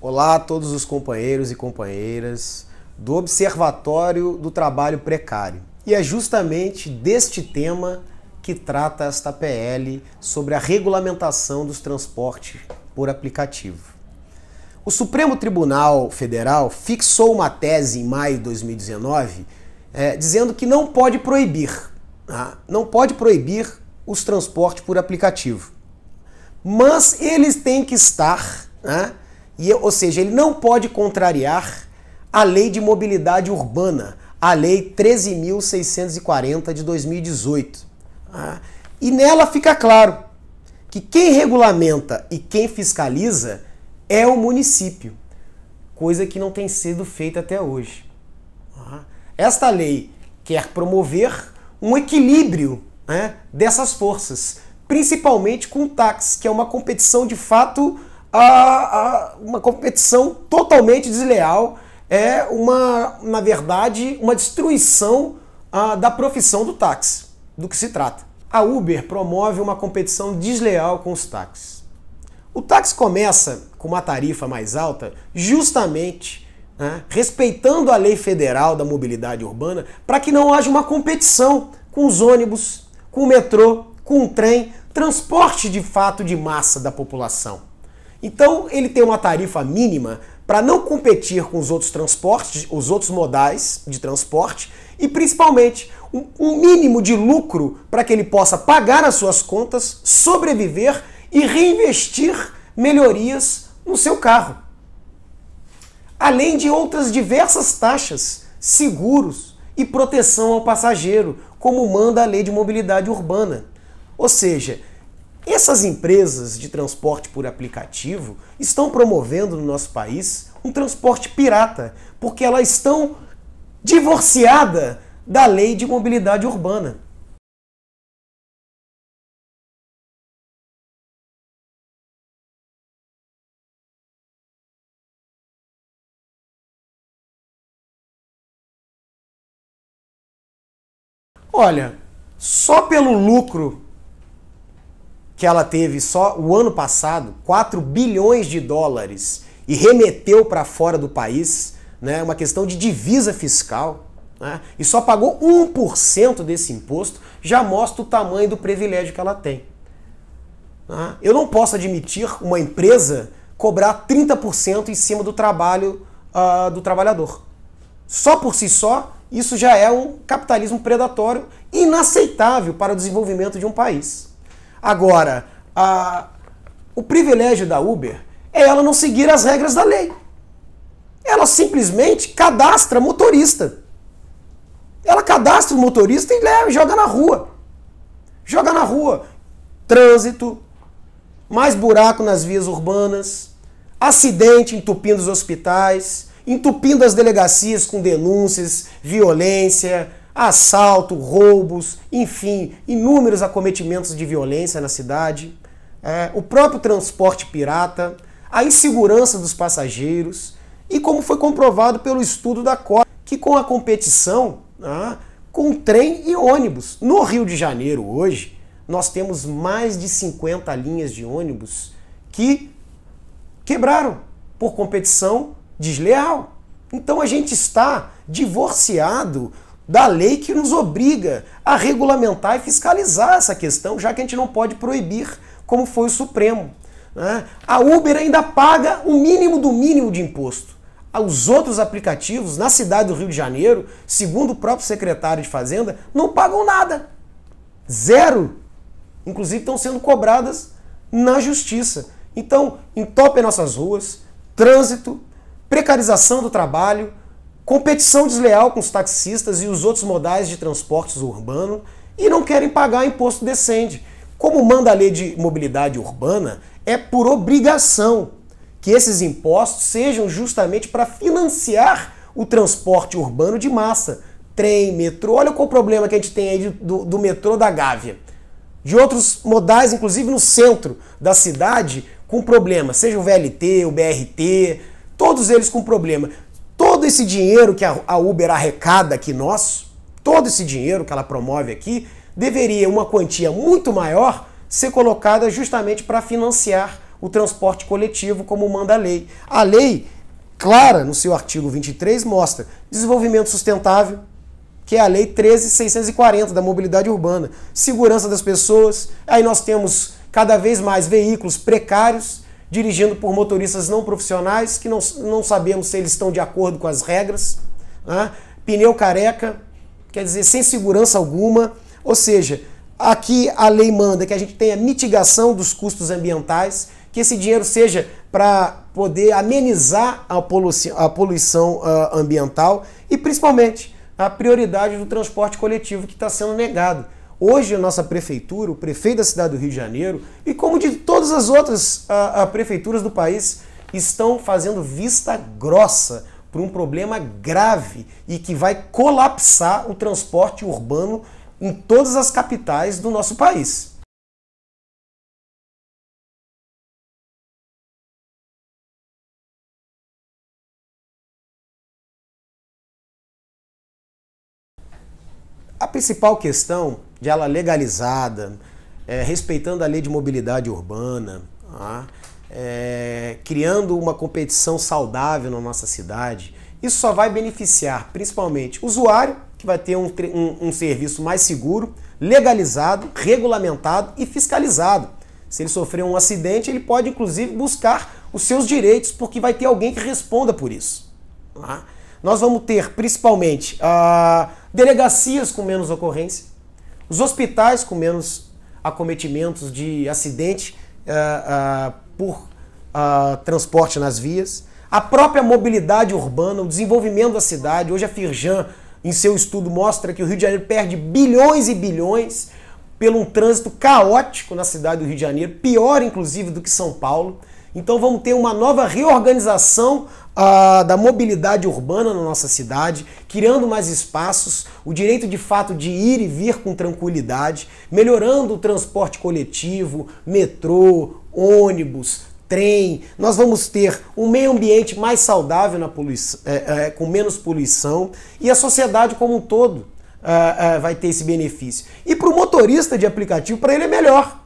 Olá a todos os companheiros e companheiras do Observatório do Trabalho Precário. E é justamente deste tema que trata esta PL sobre a regulamentação dos transportes por aplicativo. O Supremo Tribunal Federal fixou uma tese em maio de 2019 é, eh, dizendo que não pode proibir, né? não pode proibir os transportes por aplicativo, mas eles têm que estar né, e, ou seja, ele não pode contrariar a lei de mobilidade urbana, a lei 13.640 de 2018. Ah, e nela fica claro que quem regulamenta e quem fiscaliza é o município, coisa que não tem sido feita até hoje. Ah, esta lei quer promover um equilíbrio né, dessas forças, principalmente com o táxi, que é uma competição de fato a, a uma competição totalmente desleal, é uma, na verdade, uma destruição a, da profissão do táxi, do que se trata. A Uber promove uma competição desleal com os táxis. O táxi começa com uma tarifa mais alta, justamente né, respeitando a lei federal da mobilidade urbana, para que não haja uma competição com os ônibus, com o metrô, com o trem, transporte de fato de massa da população. Então ele tem uma tarifa mínima para não competir com os outros transportes, os outros modais de transporte e principalmente um, um mínimo de lucro para que ele possa pagar as suas contas, sobreviver e reinvestir melhorias no seu carro. Além de outras diversas taxas, seguros e proteção ao passageiro, como manda a Lei de Mobilidade Urbana. Ou seja, essas empresas de transporte por aplicativo estão promovendo no nosso país um transporte pirata, porque elas estão divorciadas da lei de mobilidade urbana. Olha, só pelo lucro que ela teve só o ano passado, 4 bilhões de dólares, e remeteu para fora do país, né, uma questão de divisa fiscal, né, e só pagou 1% desse imposto, já mostra o tamanho do privilégio que ela tem. Né? Eu não posso admitir uma empresa cobrar 30% em cima do trabalho uh, do trabalhador. Só por si só, isso já é um capitalismo predatório inaceitável para o desenvolvimento de um país. Agora, a, o privilégio da Uber é ela não seguir as regras da lei. Ela simplesmente cadastra motorista. Ela cadastra o motorista e leva, joga na rua. Joga na rua. Trânsito, mais buraco nas vias urbanas, acidente entupindo os hospitais, entupindo as delegacias com denúncias, violência, assalto, roubos, enfim, inúmeros acometimentos de violência na cidade, é, o próprio transporte pirata, a insegurança dos passageiros e como foi comprovado pelo estudo da COP, que com a competição ah, com trem e ônibus. No Rio de Janeiro hoje, nós temos mais de 50 linhas de ônibus que quebraram por competição desleal. Então a gente está divorciado da lei que nos obriga a regulamentar e fiscalizar essa questão, já que a gente não pode proibir, como foi o Supremo. Né? A Uber ainda paga o mínimo do mínimo de imposto. Os outros aplicativos na cidade do Rio de Janeiro, segundo o próprio secretário de Fazenda, não pagam nada. Zero. Inclusive estão sendo cobradas na justiça. Então, entopem nossas ruas, trânsito, precarização do trabalho, competição desleal com os taxistas e os outros modais de transportes urbano e não querem pagar imposto decente. Como manda a lei de mobilidade urbana, é por obrigação que esses impostos sejam justamente para financiar o transporte urbano de massa. Trem, metrô, olha qual o problema que a gente tem aí do, do metrô da Gávea. De outros modais, inclusive no centro da cidade, com problema, seja o VLT, o BRT, todos eles com problema. Todo esse dinheiro que a Uber arrecada aqui nós, todo esse dinheiro que ela promove aqui, deveria uma quantia muito maior ser colocada justamente para financiar o transporte coletivo, como manda a lei. A lei, clara no seu artigo 23, mostra desenvolvimento sustentável, que é a Lei 13640 da mobilidade urbana, segurança das pessoas. Aí nós temos cada vez mais veículos precários dirigindo por motoristas não profissionais, que não, não sabemos se eles estão de acordo com as regras, né? pneu careca, quer dizer, sem segurança alguma. Ou seja, aqui a lei manda que a gente tenha mitigação dos custos ambientais, que esse dinheiro seja para poder amenizar a poluição, a poluição uh, ambiental e, principalmente, a prioridade do transporte coletivo que está sendo negado. Hoje, a nossa prefeitura, o prefeito da cidade do Rio de Janeiro, e como de todas as outras a, ah, a ah, prefeituras do país, estão fazendo vista grossa para um problema grave e que vai colapsar o transporte urbano em todas as capitais do nosso país. A principal questão de ela legalizada, é, respeitando a lei de mobilidade urbana, tá? é, criando uma competição saudável na nossa cidade, isso só vai beneficiar principalmente o usuário, que vai ter um, um, um serviço mais seguro, legalizado, regulamentado e fiscalizado. Se ele sofrer um acidente, ele pode inclusive buscar os seus direitos, porque vai ter alguém que responda por isso. Tá? nós vamos ter principalmente ah, delegacias com menos ocorrência, os hospitais com menos acometimentos de acidente ah, ah, por transporte nas vias, a própria mobilidade urbana, o desenvolvimento da cidade. Hoje a Firjan, em seu estudo, mostra que o Rio de Janeiro perde bilhões e bilhões pelo um trânsito caótico na cidade do Rio de Janeiro, pior inclusive do que São Paulo. Então vamos ter uma nova reorganização da mobilidade urbana na nossa cidade, criando mais espaços, o direito de fato de ir e vir com tranquilidade, melhorando o transporte coletivo, metrô, ônibus, trem, nós vamos ter um meio ambiente mais saudável na poluição, é, é, com menos poluição e a sociedade como um todo é, é vai ter esse benefício. E para o motorista de aplicativo, para ele é melhor,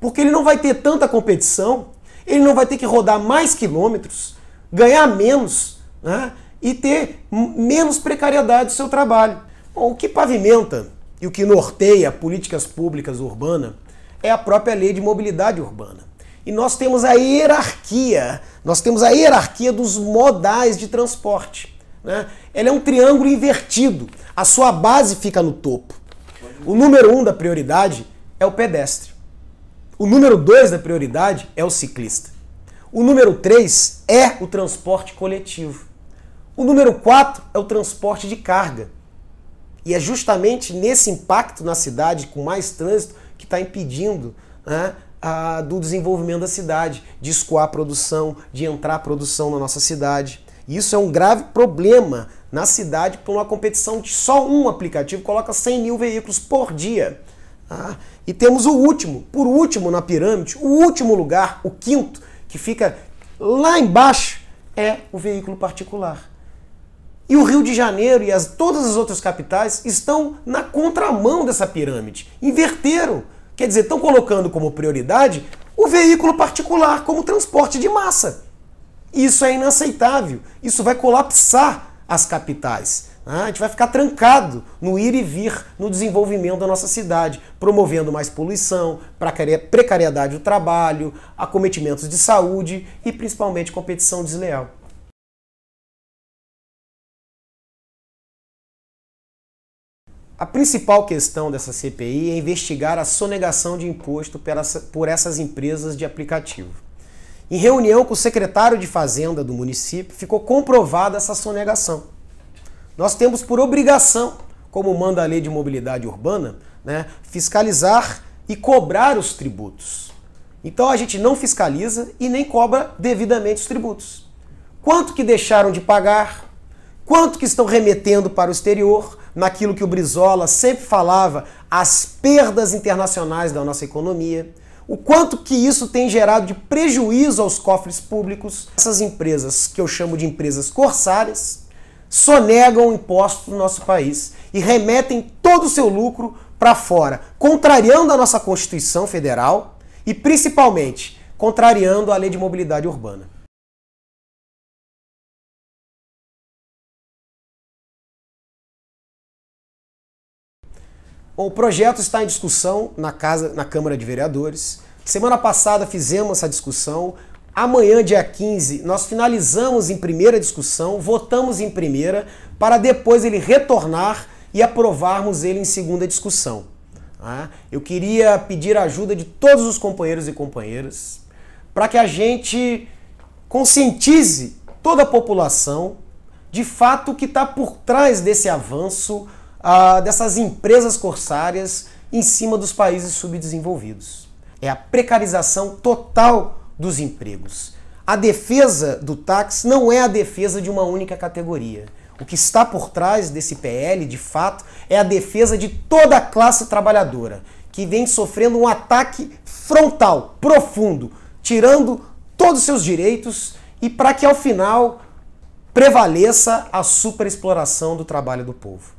porque ele não vai ter tanta competição, ele não vai ter que rodar mais quilômetros, ganhar menos né, e ter menos precariedade do seu trabalho. Bom, o que pavimenta e o que norteia políticas públicas urbanas é a própria lei de mobilidade urbana. E nós temos a hierarquia, nós temos a hierarquia dos modais de transporte. Né? Ela é um triângulo invertido, a sua base fica no topo. O número um da prioridade é o pedestre. O número dois da prioridade é o ciclista. O número 3 é o transporte coletivo. O número 4 é o transporte de carga. E é justamente nesse impacto na cidade, com mais trânsito, que está impedindo né, a, do desenvolvimento da cidade, de escoar a produção, de entrar a produção na nossa cidade. E isso é um grave problema na cidade por uma competição de só um aplicativo coloca 100 mil veículos por dia. Ah, e temos o último, por último na pirâmide, o último lugar, o quinto, que fica lá embaixo, é o veículo particular. E o Rio de Janeiro e as, todas as outras capitais estão na contramão dessa pirâmide. Inverteram. Quer dizer, estão colocando como prioridade o veículo particular como transporte de massa. Isso é inaceitável. Isso vai colapsar as capitais. Ah, a gente vai ficar trancado no ir e vir no desenvolvimento da nossa cidade, promovendo mais poluição, precariedade do trabalho, acometimentos de saúde e principalmente competição desleal. A principal questão dessa CPI é investigar a sonegação de imposto por essas empresas de aplicativo. Em reunião com o secretário de Fazenda do município, ficou comprovada essa sonegação. Nós temos por obrigação, como manda a Lei de Mobilidade Urbana, né, fiscalizar e cobrar os tributos. Então a gente não fiscaliza e nem cobra devidamente os tributos. Quanto que deixaram de pagar? Quanto que estão remetendo para o exterior? Naquilo que o Brizola sempre falava, as perdas internacionais da nossa economia o quanto que isso tem gerado de prejuízo aos cofres públicos. Essas empresas que eu chamo de empresas corsárias, sonegam impostos no nosso país e remetem todo o seu lucro para fora, contrariando a nossa Constituição Federal e principalmente contrariando a Lei de Mobilidade Urbana. Bom, o projeto está em discussão na casa, na Câmara de Vereadores. Semana passada fizemos essa discussão, Amanhã, dia 15, nós finalizamos em primeira discussão, votamos em primeira, para depois ele retornar e aprovarmos ele em segunda discussão. Ah, eu queria pedir a ajuda de todos os companheiros e companheiras para que a gente conscientize toda a população de fato que está por trás desse avanço ah, dessas empresas corsárias em cima dos países subdesenvolvidos. É a precarização total dos empregos. A defesa do táxi não é a defesa de uma única categoria. O que está por trás desse PL, de fato, é a defesa de toda a classe trabalhadora, que vem sofrendo um ataque frontal, profundo, tirando todos os seus direitos e para que ao final prevaleça a superexploração do trabalho do povo.